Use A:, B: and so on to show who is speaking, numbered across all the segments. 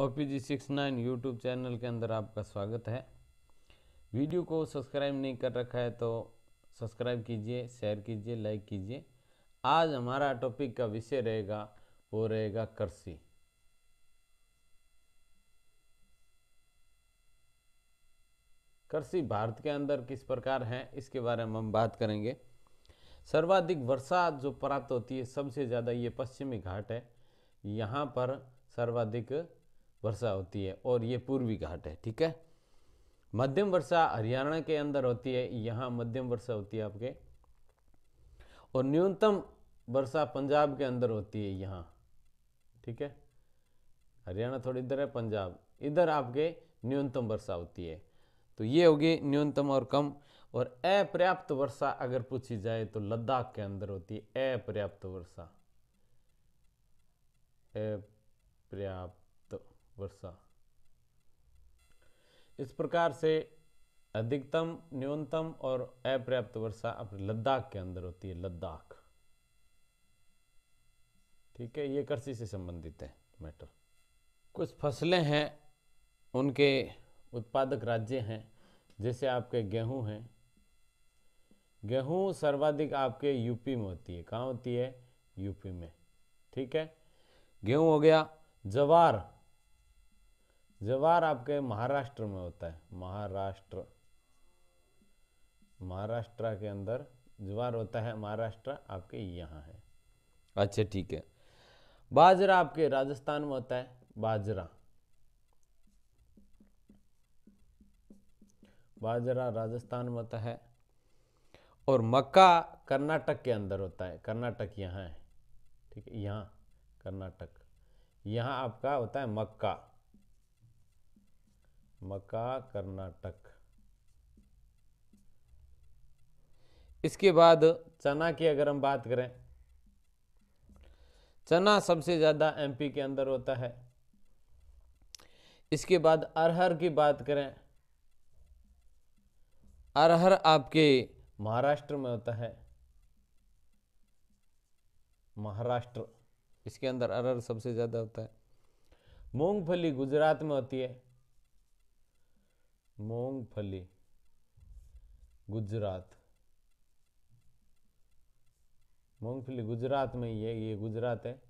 A: ओ P G six nine YouTube channel के अंदर आपका स्वागत है वीडियो को सब्सक्राइब नहीं कर रखा है तो सब्सक्राइब कीजिए शेयर कीजिए लाइक कीजिए आज हमारा टॉपिक का विषय रहेगा वो रहेगा कृषि कृषि भारत के अंदर किस प्रकार है इसके बारे में हम बात करेंगे सर्वाधिक वर्षा जो प्राप्त होती है सबसे ज़्यादा ये पश्चिमी घाट है यहाँ पर सर्वाधिक वर्षा होती है और ये पूर्वी घाट है ठीक है मध्यम वर्षा हरियाणा के अंदर होती है यहाँ मध्यम वर्षा होती है आपके और न्यूनतम वर्षा पंजाब के अंदर होती है यहाँ ठीक है हरियाणा थोड़ी इधर है पंजाब इधर आपके न्यूनतम वर्षा होती है तो ये होगी न्यूनतम और कम और अपर्याप्त वर्षा अगर पूछी जाए तो लद्दाख के अंदर होती है अपर्याप्त वर्षा अपर्याप्त वर्षा इस प्रकार से अधिकतम न्यूनतम और अपर्याप्त वर्षा अपने लद्दाख के अंदर होती है लद्दाख ठीक है ये कृषि से संबंधित है मैटर कुछ फसलें हैं उनके उत्पादक राज्य हैं जैसे आपके गेहूं हैं गेहूं सर्वाधिक आपके यूपी में होती है कहाँ होती है यूपी में ठीक है गेहूं हो गया जवार जवार आपके महाराष्ट्र में होता है महाराष्ट्र महाराष्ट्र के अंदर ज्वार होता है महाराष्ट्र आपके यहाँ है अच्छा ठीक है बाजरा आपके राजस्थान में होता है बाजरा बाजरा राजस्थान में होता है और मक्का कर्नाटक के अंदर होता है कर्नाटक यहाँ है ठीक है यहाँ कर्नाटक यहाँ आपका होता है मक्का मका कर्नाटक इसके बाद चना की अगर हम बात करें चना सबसे ज़्यादा एमपी के अंदर होता है इसके बाद अरहर की बात करें अरहर आपके महाराष्ट्र में होता है महाराष्ट्र इसके अंदर अरहर सबसे ज़्यादा होता है मूंगफली गुजरात में होती है मूंगफली गुजरात मूंगफली गुजरात में ही है ये गुजरात है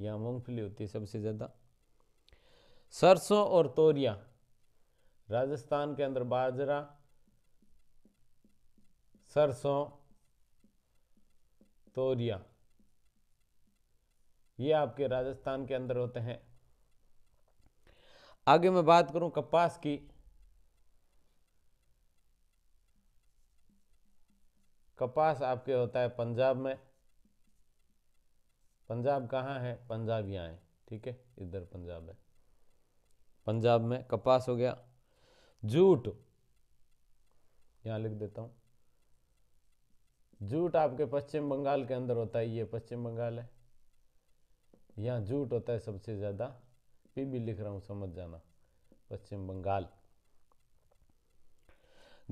A: यहाँ मूंगफली होती है सबसे ज़्यादा सरसों और तोरिया राजस्थान के अंदर बाजरा सरसों तोरिया ये आपके राजस्थान के अंदर होते हैं आगे मैं बात करूं कपास की कपास आपके होता है पंजाब में पंजाब कहाँ है पंजाब यहाँ है ठीक है इधर पंजाब है पंजाब में कपास हो गया जूट यहाँ लिख देता हूँ जूट आपके पश्चिम बंगाल के अंदर होता है ये पश्चिम बंगाल है यहाँ जूट होता है सबसे ज़्यादा पी भी लिख रहा हूँ समझ जाना पश्चिम बंगाल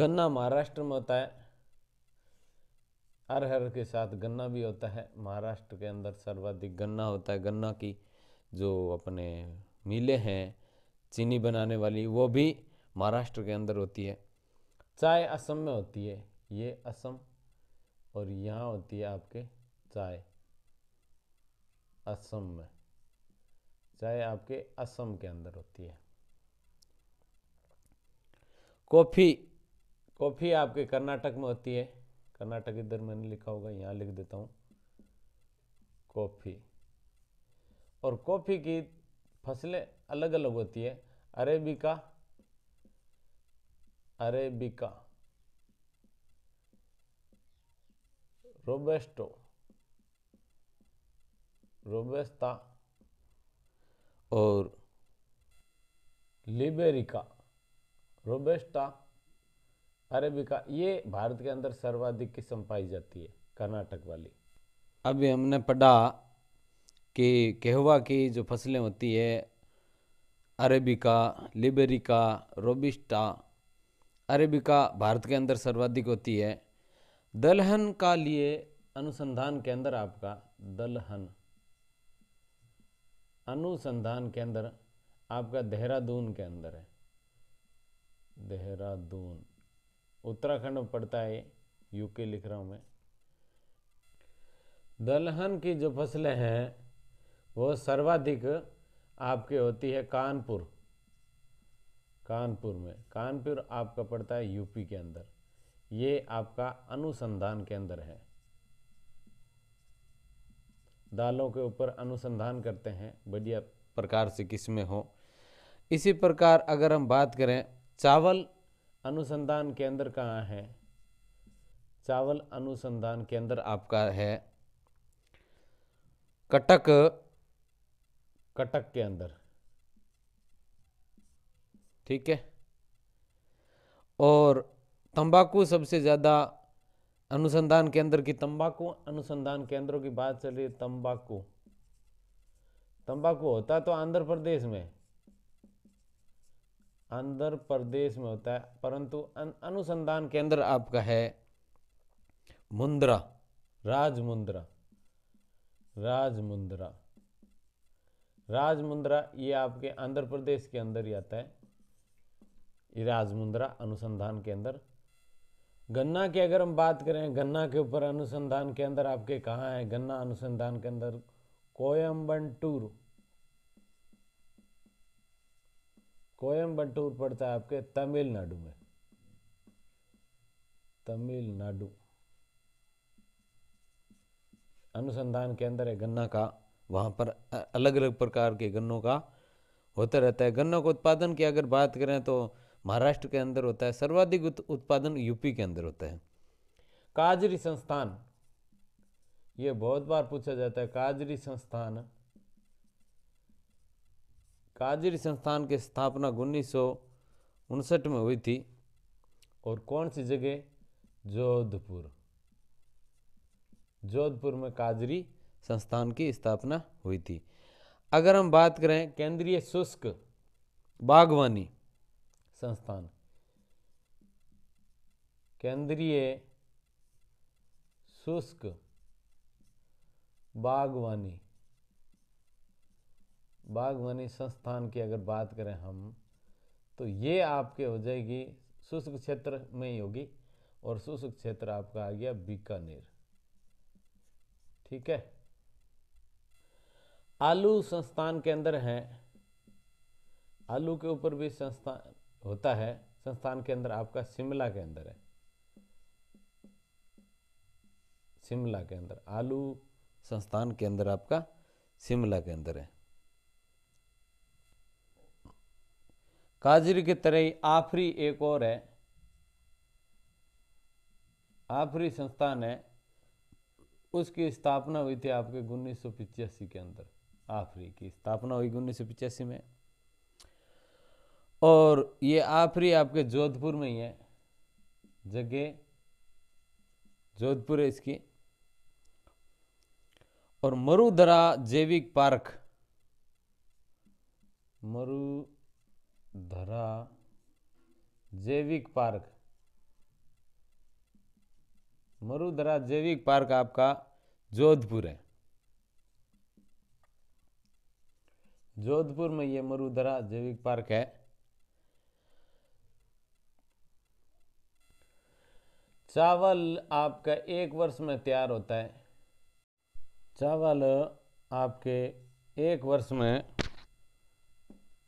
A: गन्ना महाराष्ट्र में होता है अरहर के साथ गन्ना भी होता है महाराष्ट्र के अंदर सर्वाधिक गन्ना होता है गन्ना की जो अपने मीले हैं चीनी बनाने वाली वो भी महाराष्ट्र के अंदर होती है चाय असम में होती है ये असम और यहाँ होती है आपके चाय असम में चाय आपके असम के अंदर होती है कॉफ़ी कॉफ़ी आपके कर्नाटक में होती है कर्नाटक इधर मैंने लिखा होगा यहाँ लिख देता हूँ कॉफ़ी और कॉफ़ी की फसलें अलग अलग होती है अरेबिका अरेबिका रोबेस्टो रोबेस्ता और लिबेरिका रोबेस्टा अरेबिका ये भारत के अंदर सर्वाधिक किस्म पाई जाती है कर्नाटक वाली अभी हमने पढ़ा कि कहवा की जो फसलें होती है arabica liberica robusta arabica Bharat के अंदर सर्वाधिक होती है दलहन का लिए अनुसंधान केंद्र आपका दलहन अनुसंधान केंद्र आपका देहरादून के अंदर है देहरादून उत्तराखंड में पड़ता है यूके लिख रहा हूँ मैं दलहन की जो फसलें हैं वो सर्वाधिक आपके होती है कानपुर कानपुर में कानपुर आपका पड़ता है यूपी के अंदर ये आपका अनुसंधान केंद्र है दालों के ऊपर अनुसंधान करते हैं बढ़िया प्रकार से किस्में हो इसी प्रकार अगर हम बात करें चावल अनुसंधान केंद्र कहाँ है चावल अनुसंधान केंद्र आपका है कटक कटक के अंदर ठीक है और तंबाकू सबसे ज़्यादा अनुसंधान केंद्र की तंबाकू अनुसंधान केंद्रों की बात चल रही है तंबाकू तंबाकू होता तो आंध्र प्रदेश में आंध्र प्रदेश में होता है परंतु अनुसंधान केंद्र आपका है मुंद्रा राज मुंद्रा राज मुंद्रा राज मुंद्रा ये आपके आंध्र प्रदेश के अंदर ही आता है ये राज मुंद्रा अनुसंधान केंद्र गन्ना की अगर हम बात करें गन्ना के ऊपर अनुसंधान केंद्र आपके कहाँ है गन्ना अनुसंधान केंद्र कोयम्बंटूर कोयम्बटूर पड़ता है आपके तमिलनाडु में तमिलनाडु अनुसंधान केंद्र है गन्ना का वहाँ पर अलग अलग प्रकार के गन्नों का होता रहता है गन्नों के उत्पादन की अगर बात करें तो महाराष्ट्र के अंदर होता है सर्वाधिक उत्पादन यूपी के अंदर होता है काजरी संस्थान ये बहुत बार पूछा जाता है काजरी संस्थान काजिर संस्थान की स्थापना उन्नीस में हुई थी और कौन सी जगह जोधपुर जोधपुर में काजरी संस्थान की स्थापना हुई थी अगर हम बात करें केंद्रीय शुष्क बागवानी संस्थान केंद्रीय शुष्क बागवानी बागवानी संस्थान की अगर बात करें हम तो ये आपके हो जाएगी शुष्क क्षेत्र में ही होगी और शुष्क क्षेत्र आपका आ गया बीकानेर ठीक है आलू संस्थान के अंदर है आलू के ऊपर भी संस्थान होता है संस्थान के अंदर आपका शिमला के अंदर है शिमला के अंदर आलू संस्थान के अंदर आपका शिमला के अंदर है काजिर की तरह ही आफरी एक और है आफरी संस्थान है उसकी स्थापना हुई थी आपके उन्नीस सौ पिचासी के अंदर आफरी की स्थापना हुई उन्नीस सौ पिचासी में और ये आफरी आपके जोधपुर में ही है जगह जोधपुर है इसकी और मरुधरा जैविक पार्क मरु धरा जैविक पार्क मरुधरा जैविक पार्क आपका जोधपुर है जोधपुर में ये मरुधरा जैविक पार्क है चावल आपका एक वर्ष में तैयार होता है चावल आपके एक वर्ष में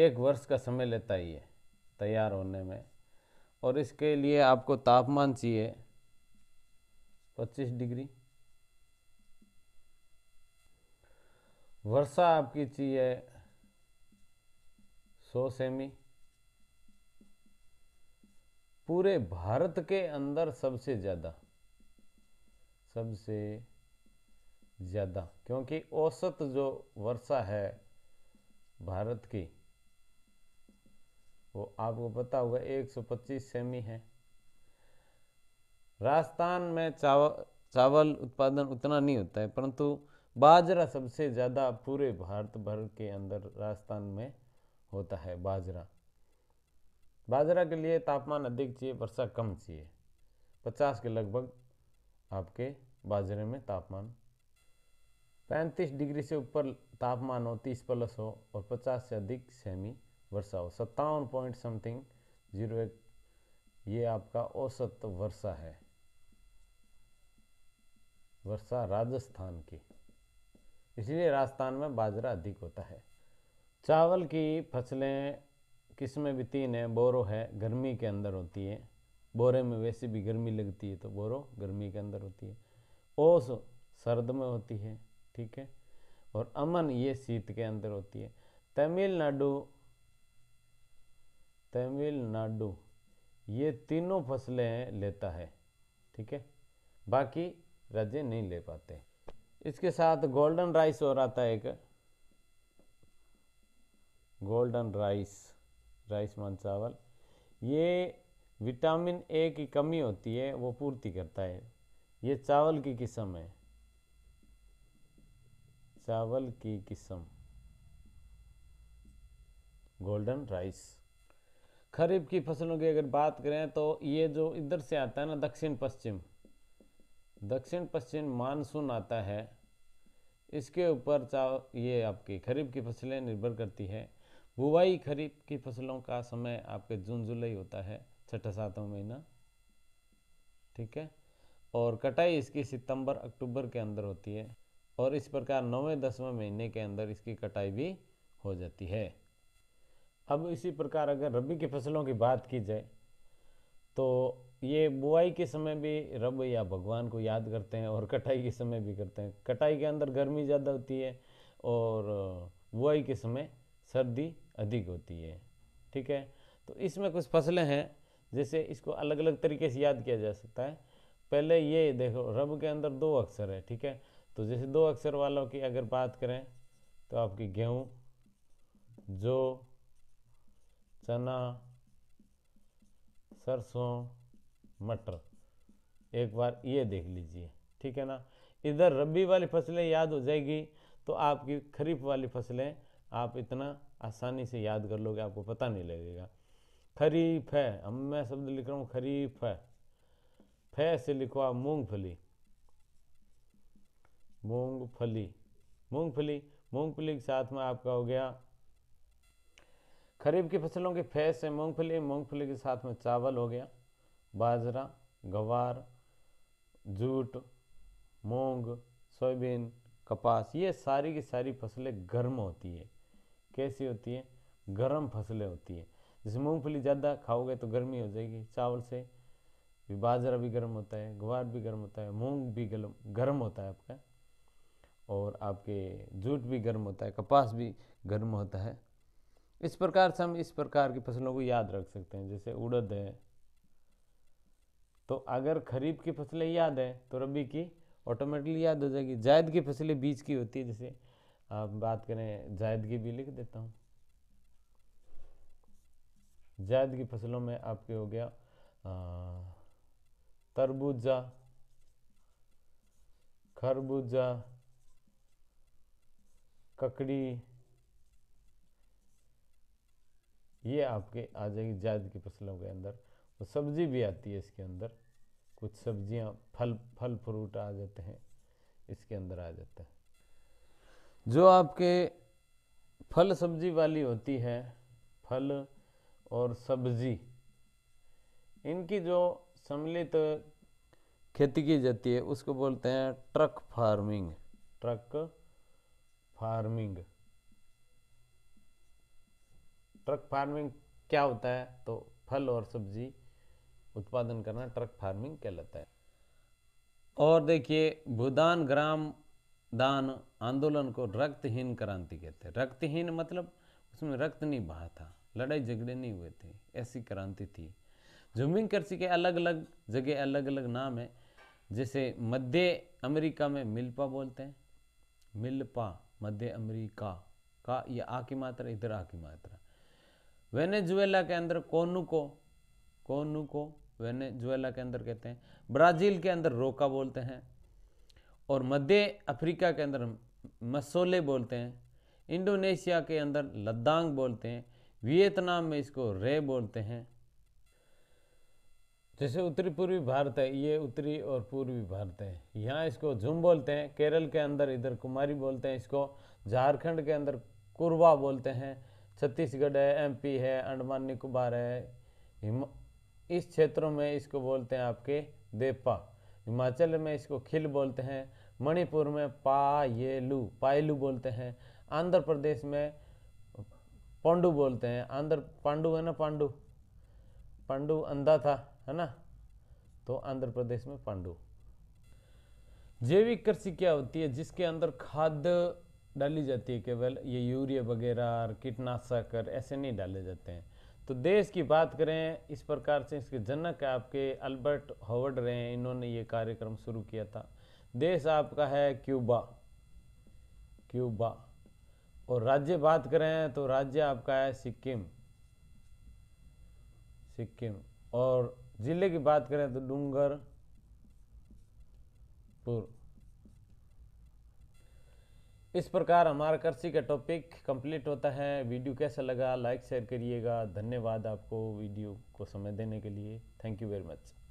A: एक वर्ष का समय लेता ही है तैयार होने में और इसके लिए आपको तापमान चाहिए 25 डिग्री वर्षा आपकी चाहिए 100 सेमी पूरे भारत के अंदर सबसे ज़्यादा सबसे ज़्यादा क्योंकि औसत जो वर्षा है भारत की वो आपको पता होगा 125 सेमी है राजस्थान में चावल चावल उत्पादन उतना नहीं होता है परंतु बाजरा सबसे ज़्यादा पूरे भारत भर के अंदर राजस्थान में होता है बाजरा बाजरा के लिए तापमान अधिक चाहिए वर्षा कम चाहिए पचास के लगभग आपके बाजरे में तापमान पैंतीस डिग्री से ऊपर तापमान हो तीस प्लस हो और पचास से अधिक सेमी वर्षा हो सत्तावन पॉइंट समथिंग जीरो एक ये आपका औसत वर्षा है वर्षा राजस्थान की इसलिए राजस्थान में बाजरा अधिक होता है चावल की फसलें किस्में भी तीन है बोरो है गर्मी के अंदर होती है बोरे में वैसे भी गर्मी लगती है तो बोरो गर्मी के अंदर होती है ओस सर्द में होती है ठीक है और अमन ये शीत के अंदर होती है तमिलनाडु तमिलनाडु ये तीनों फसलें लेता है ठीक है बाकी राज्य नहीं ले पाते इसके साथ गोल्डन राइस और आता है एक गोल्डन राइस राइस मान चावल ये विटामिन ए की कमी होती है वो पूर्ति करता है ये चावल की किस्म है चावल की किस्म गोल्डन राइस खरीफ की फसलों की अगर बात करें तो ये जो इधर से आता है ना दक्षिण पश्चिम दक्षिण पश्चिम मानसून आता है इसके ऊपर ये आपकी खरीफ की फसलें निर्भर करती है बुवाई खरीफ की फसलों का समय आपके जून जुलाई होता है छठा सातवा महीना ठीक है और कटाई इसकी सितंबर अक्टूबर के अंदर होती है और इस प्रकार नौवें दसवें महीने के अंदर इसकी कटाई भी हो जाती है अब इसी प्रकार अगर रबी की फसलों की बात की जाए तो ये बुआई के समय भी रब या भगवान को याद करते हैं और कटाई के समय भी करते हैं कटाई के अंदर गर्मी ज़्यादा होती है और बुआई के समय सर्दी अधिक होती है ठीक है तो इसमें कुछ फसलें हैं जैसे इसको अलग अलग तरीके से याद किया जा सकता है पहले ये देखो रब के अंदर दो अक्षर है ठीक है तो जैसे दो अक्षर वालों की अगर बात करें तो आपकी गेहूँ जौ चना सरसों मटर एक बार ये देख लीजिए ठीक है ना इधर रबी वाली फसलें याद हो जाएगी तो आपकी खरीफ वाली फसलें आप इतना आसानी से याद कर लोगे आपको पता नहीं लगेगा खरीफ है हम मैं शब्द लिख रहा हूँ खरीफ है फे से लिखो आप मूँगफली मूँगफली मूँगफली मूँगफली के साथ में आपका हो गया खरीफ की फसलों के फैस है मूंगफली मूंगफली के साथ में चावल हो गया बाजरा गवार जूट मूंग सोयाबीन कपास ये सारी की सारी फसलें गर्म होती है कैसी होती है गर्म फसलें होती है जैसे मूंगफली ज़्यादा खाओगे तो गर्मी हो जाएगी चावल से भी बाजरा भी गर्म होता है ग्वार भी गर्म होता है मूंग भी गर्म गर्म होता है आपका और आपके जूट भी गर्म होता है कपास भी गर्म होता है इस प्रकार से हम इस प्रकार की फसलों को याद रख सकते हैं जैसे उड़द है तो अगर खरीफ की फसलें याद है तो रबी की ऑटोमेटिकली याद हो जाएगी जायद की फसलें बीज की होती है जैसे आप बात करें जायद की भी लिख देता हूँ जायद की फसलों में आपके हो गया तरबूजा खरबूजा ककड़ी ये आपके आ जाएगी जायद की फसलों के अंदर और तो सब्जी भी आती है इसके अंदर कुछ सब्जियां फल फल फ्रूट आ जाते हैं इसके अंदर आ जाते हैं जो आपके फल सब्जी वाली होती है फल और सब्जी इनकी जो सम्मिलित खेती की जाती है उसको बोलते हैं truck farming truck farming truck farming क्या होता है तो फल और सब्जी उत्पादन करना ट्रक फार्मिंग कहलाता है और देखिए भूदान ग्राम दान आंदोलन को रक्तहीन क्रांति कहते हैं रक्तहीन मतलब उसमें रक्त नहीं बहा था लड़ाई झगड़े नहीं हुए थे ऐसी क्रांति थी झूमिंग कृषि के अलग अलग जगह अलग अलग नाम है जैसे मध्य अमेरिका में मिल्पा बोलते हैं मिल्पा मध्य अमेरिका का ये आ की मात्रा इधर आ की मात्रा वेनेजुएला के अंदर कोनुको कोनुको वेनेजुएला के अंदर कहते हैं ब्राज़ील के अंदर रोका बोलते हैं और मध्य अफ्रीका के अंदर मसोले बोलते हैं इंडोनेशिया के अंदर लद्दांग बोलते हैं वियतनाम में इसको रे बोलते हैं जैसे उत्तरी पूर्वी भारत है ये उत्तरी और पूर्वी भारत है यहाँ इसको झुम बोलते हैं केरल के अंदर इधर कुमारी बोलते हैं इसको झारखंड के अंदर कुरवा बोलते हैं छत्तीसगढ़ है एमपी है अंडमान निकोबार है इस क्षेत्रों में इसको बोलते हैं आपके देपा हिमाचल में इसको खिल बोलते हैं मणिपुर में पायलू पायलू बोलते हैं आंध्र प्रदेश में पांडू बोलते हैं आंध्र पांडू है ना पांडू पांडू अंधा था है ना तो आंध्र प्रदेश में पांडू जैविक कृषि क्या होती है जिसके अंदर खाद्य डाली जाती है केवल ये यूरिया वगैरह और कीटनाशक ऐसे नहीं डाले जाते हैं तो देश की बात करें इस प्रकार से इसके जनक आपके अल्बर्ट हॉवर्ड रहे हैं इन्होंने ये कार्यक्रम शुरू किया था देश आपका है क्यूबा क्यूबा और राज्य बात करें तो राज्य आपका है सिक्किम सिक्किम और ज़िले की बात करें तो डूंगरपुर इस प्रकार हमारा कृषि का टॉपिक कंप्लीट होता है वीडियो कैसा लगा लाइक शेयर करिएगा धन्यवाद आपको वीडियो को समय देने के लिए थैंक यू वेरी मच